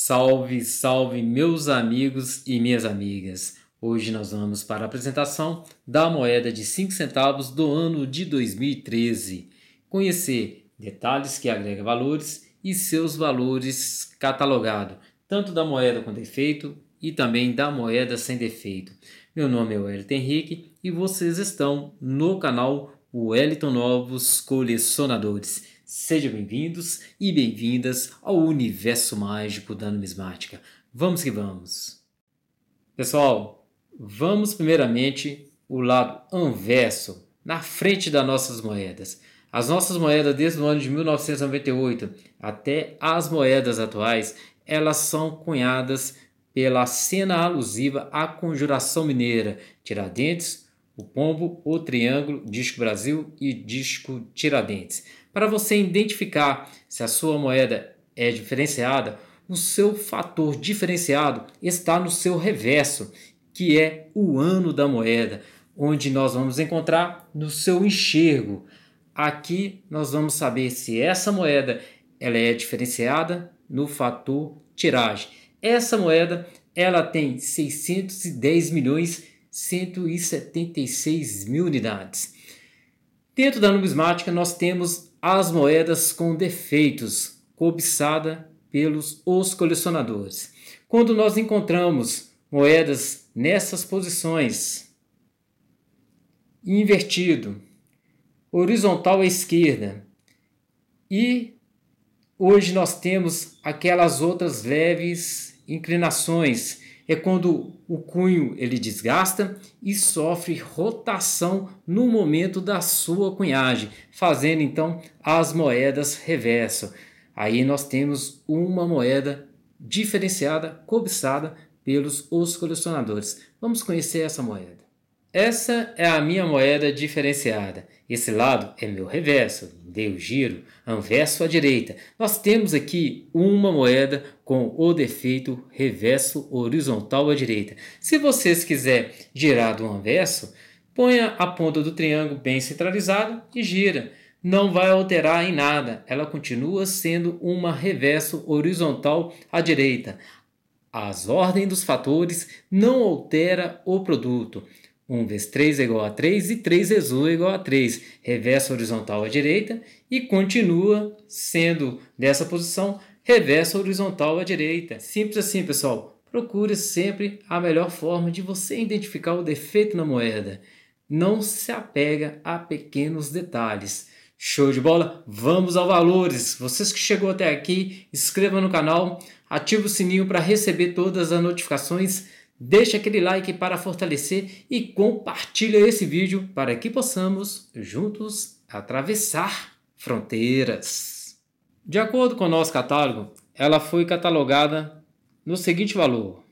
Salve, salve, meus amigos e minhas amigas! Hoje nós vamos para a apresentação da moeda de 5 centavos do ano de 2013. Conhecer detalhes que agrega valores e seus valores catalogado, tanto da moeda com defeito e também da moeda sem defeito. Meu nome é Wellington Henrique e vocês estão no canal Wellington Novos Colecionadores. Sejam bem-vindos e bem-vindas ao universo mágico da numismática. Vamos que vamos! Pessoal, vamos primeiramente o lado anverso, na frente das nossas moedas. As nossas moedas desde o ano de 1998 até as moedas atuais, elas são cunhadas pela cena alusiva à conjuração mineira, Tiradentes, o Pombo, o Triângulo, Disco Brasil e Disco Tiradentes. Para você identificar se a sua moeda é diferenciada, o seu fator diferenciado está no seu reverso, que é o ano da moeda, onde nós vamos encontrar no seu enxergo. Aqui nós vamos saber se essa moeda ela é diferenciada no fator tiragem. Essa moeda ela tem 610 milhões de 176 mil unidades. Dentro da numismática, nós temos as moedas com defeitos, cobiçada pelos os colecionadores. Quando nós encontramos moedas nessas posições, invertido, horizontal à esquerda, e hoje nós temos aquelas outras leves inclinações é quando o cunho ele desgasta e sofre rotação no momento da sua cunhagem, fazendo então as moedas reverso. Aí nós temos uma moeda diferenciada, cobiçada pelos os colecionadores. Vamos conhecer essa moeda. Essa é a minha moeda diferenciada. Esse lado é meu reverso, dei o giro, anverso à direita. Nós temos aqui uma moeda com o defeito reverso horizontal à direita. Se vocês quiserem girar do anverso, ponha a ponta do triângulo bem centralizada e gira. Não vai alterar em nada, ela continua sendo uma reverso horizontal à direita. As ordens dos fatores não altera o produto. 1 vezes 3 é igual a 3 e 3 vezes 1 é igual a 3. Reverso horizontal à direita e continua sendo dessa posição reverso horizontal à direita. Simples assim, pessoal. Procure sempre a melhor forma de você identificar o defeito na moeda. Não se apega a pequenos detalhes. Show de bola? Vamos aos valores. Vocês que chegou até aqui, inscreva no canal, ative o sininho para receber todas as notificações Deixa aquele like para fortalecer e compartilha esse vídeo para que possamos juntos atravessar fronteiras. De acordo com o nosso catálogo, ela foi catalogada no seguinte valor: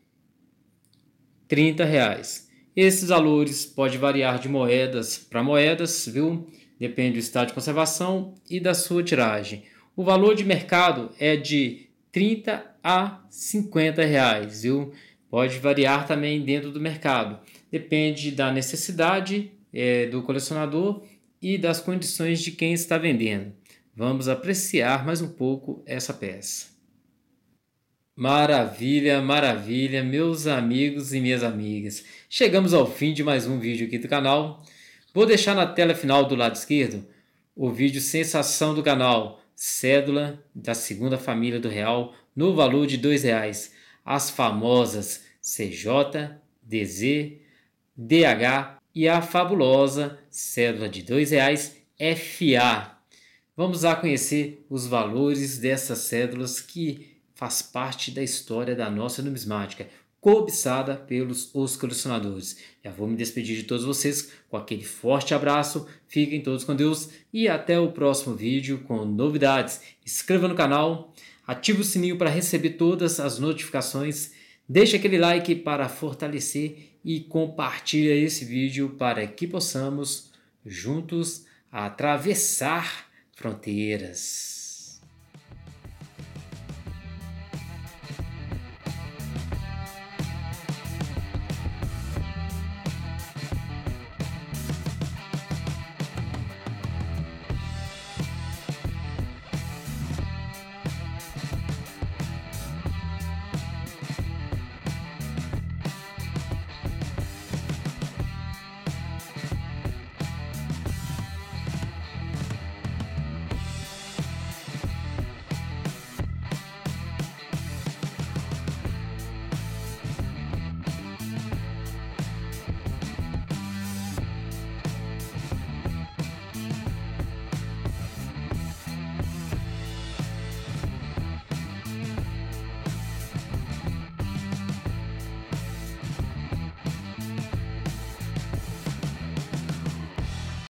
R$ reais. Esses valores podem variar de moedas para moedas, viu? Depende do estado de conservação e da sua tiragem. O valor de mercado é de 30 a 50 reais, viu? Pode variar também dentro do mercado, depende da necessidade é, do colecionador e das condições de quem está vendendo. Vamos apreciar mais um pouco essa peça. Maravilha, maravilha, meus amigos e minhas amigas. Chegamos ao fim de mais um vídeo aqui do canal. Vou deixar na tela final do lado esquerdo o vídeo sensação do canal, cédula da segunda família do real no valor de R$ reais as famosas CJ, DZ, DH e a fabulosa cédula de R$ reais FA. Vamos lá conhecer os valores dessas cédulas que faz parte da história da nossa numismática, cobiçada pelos os colecionadores. Já vou me despedir de todos vocês com aquele forte abraço, fiquem todos com Deus e até o próximo vídeo com novidades. Inscreva no canal ativa o sininho para receber todas as notificações, deixa aquele like para fortalecer e compartilha esse vídeo para que possamos juntos atravessar fronteiras.